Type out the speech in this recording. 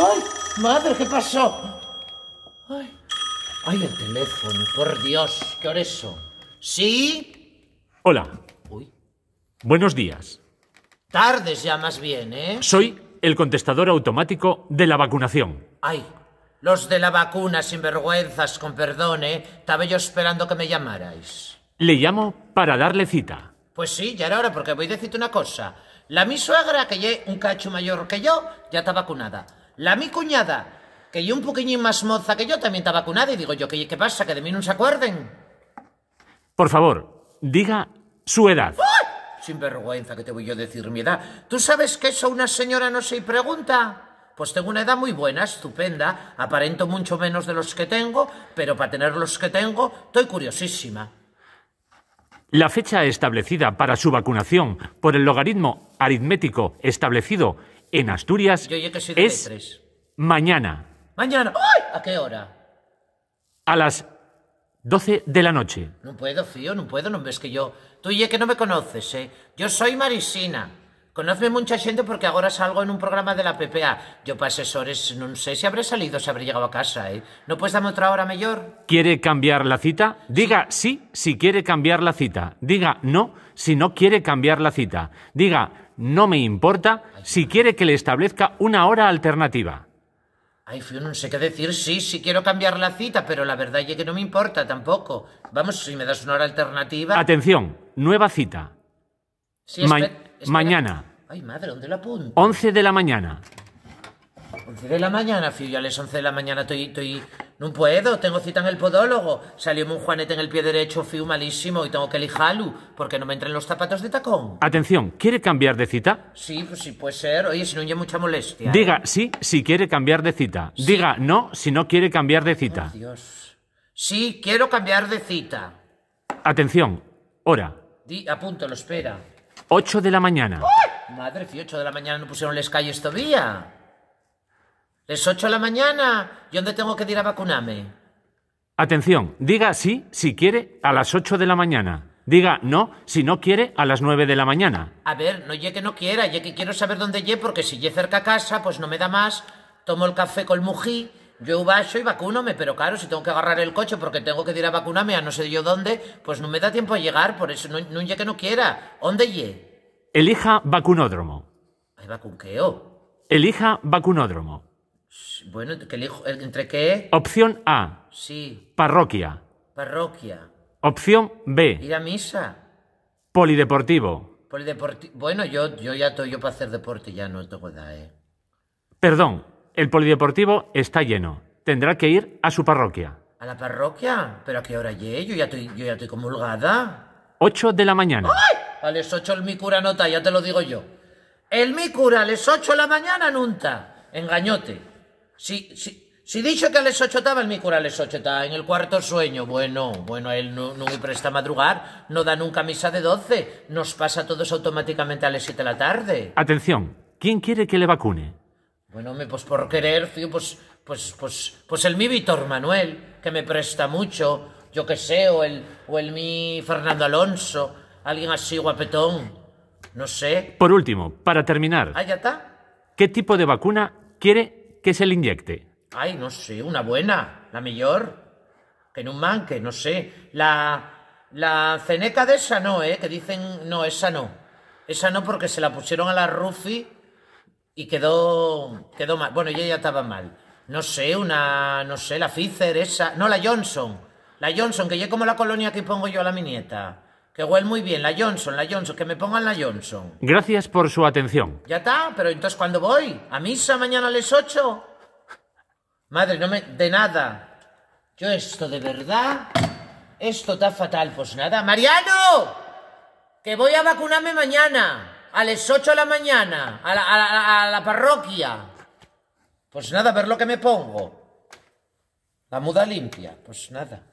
¡Ay! ¡Madre, qué pasó! ¡Ay! ¡Ay, el teléfono! ¡Por Dios! ¿Qué hora eso? ¿Sí? Hola. Uy. Buenos días. Tardes ya más bien, ¿eh? Soy el contestador automático de la vacunación. ¡Ay! Los de la vacuna, sinvergüenzas, con perdón, ¿eh? Estaba yo esperando que me llamarais. Le llamo para darle cita. Pues sí, ya era hora, porque voy a decirte una cosa. La mi suegra, que ya un cacho mayor que yo, ya está vacunada. La mi cuñada, que yo un poquillín más moza que yo también está vacunada y digo yo, ¿qué, qué pasa? ¿Que de mí no se acuerden? Por favor, diga su edad. Sin vergüenza que te voy yo a decir mi edad. ¿Tú sabes que eso una señora no se pregunta? Pues tengo una edad muy buena, estupenda, aparento mucho menos de los que tengo, pero para tener los que tengo estoy curiosísima. La fecha establecida para su vacunación por el logaritmo aritmético establecido en Asturias es mañana. Mañana. ¿A qué hora? A las 12 de la noche. No puedo, tío. no puedo, no ves que yo... Tú y que no me conoces, ¿eh? Yo soy Marisina. Conozme mucha gente porque ahora salgo en un programa de la PPA. Yo para asesores no sé si habré salido, si habré llegado a casa, ¿eh? ¿No puedes darme otra hora mayor? ¿Quiere cambiar la cita? Diga sí si quiere cambiar la cita. Diga no si no quiere cambiar la cita. Diga no me importa si quiere que le establezca una hora alternativa. Ay, Fío, no sé qué decir. Sí, sí quiero cambiar la cita, pero la verdad es que no me importa tampoco. Vamos, si me das una hora alternativa... Atención, nueva cita. Mañana. Ay, madre, ¿dónde la apunto? 11 de la mañana. 11 de la mañana, Fiu, ya 11 de la mañana estoy... No puedo, tengo cita en el podólogo. Salió un juanete en el pie derecho, fui malísimo, y tengo que lijarlo, porque no me entran los zapatos de tacón. Atención, ¿quiere cambiar de cita? Sí, pues sí puede ser. Oye, si no hay mucha molestia. ¿eh? Diga sí si quiere cambiar de cita. Diga no si no quiere cambiar de cita. Oh, Dios. Sí, quiero cambiar de cita. Atención, hora. Di, lo espera. 8 de la mañana. Madre, si 8 de la mañana no pusieron les esto todavía. ¿Es 8 de la mañana? ¿Y dónde tengo que ir a vacunarme? Atención, diga sí si quiere a las 8 de la mañana. Diga no si no quiere a las 9 de la mañana. A ver, no llegue que no quiera, llegue que quiero saber dónde llegue, porque si ye cerca a casa, pues no me da más. Tomo el café con mují, yo bajo y vacúnome, pero claro, si tengo que agarrar el coche porque tengo que ir a vacunarme a no sé yo dónde, pues no me da tiempo a llegar, por eso no, no que no quiera. ¿Dónde ye? Elija vacunódromo. Hay vacunqueo. Elija vacunódromo. Bueno, que ¿entre qué? Opción A. Sí. Parroquia. Parroquia. Opción B. Ir a misa. Polideportivo. Polideportivo. Bueno, yo, yo ya estoy yo para hacer deporte, ya no tengo edad, ¿eh? Perdón, el polideportivo está lleno. Tendrá que ir a su parroquia. ¿A la parroquia? ¿Pero a qué hora llegué? Yo ya estoy, yo ya estoy comulgada. 8 de la mañana. ¡Ay! A las 8 el mi cura nota, ya te lo digo yo. El mi cura a las 8 de la mañana nunca. Engañote. Si, si, si dicho que a las ocho estaba, el cura a las ocho en el cuarto sueño. Bueno, bueno, él no, me presta madrugar, no da nunca misa de doce. Nos pasa todos automáticamente a las siete de la tarde. Atención, ¿quién quiere que le vacune? Bueno, me, pues por querer, fío, pues, pues, pues, pues el mi Víctor Manuel, que me presta mucho, yo que sé, o el, o el mi Fernando Alonso, alguien así guapetón, no sé. Por último, para terminar. Ah, ya está. ¿Qué tipo de vacuna quiere que se le inyecte? Ay, no sé, una buena, la mejor. Que no manque, no sé. La. La ceneca de esa no, ¿eh? Que dicen, no, esa no. Esa no porque se la pusieron a la Rufi y quedó, quedó mal. Bueno, ella ya estaba mal. No sé, una, no sé, la Pfizer, esa. No, la Johnson. La Johnson, que yo como la colonia que pongo yo a la mi nieta. Que huele muy bien, la Johnson, la Johnson, que me pongan la Johnson. Gracias por su atención. Ya está, pero entonces ¿cuándo voy? ¿A misa mañana a las 8? Madre, no me... de nada. Yo esto de verdad... Esto está fatal, pues nada. ¡Mariano! Que voy a vacunarme mañana, a las 8 de la mañana, a la, a la parroquia. Pues nada, a ver lo que me pongo. La muda limpia, pues nada.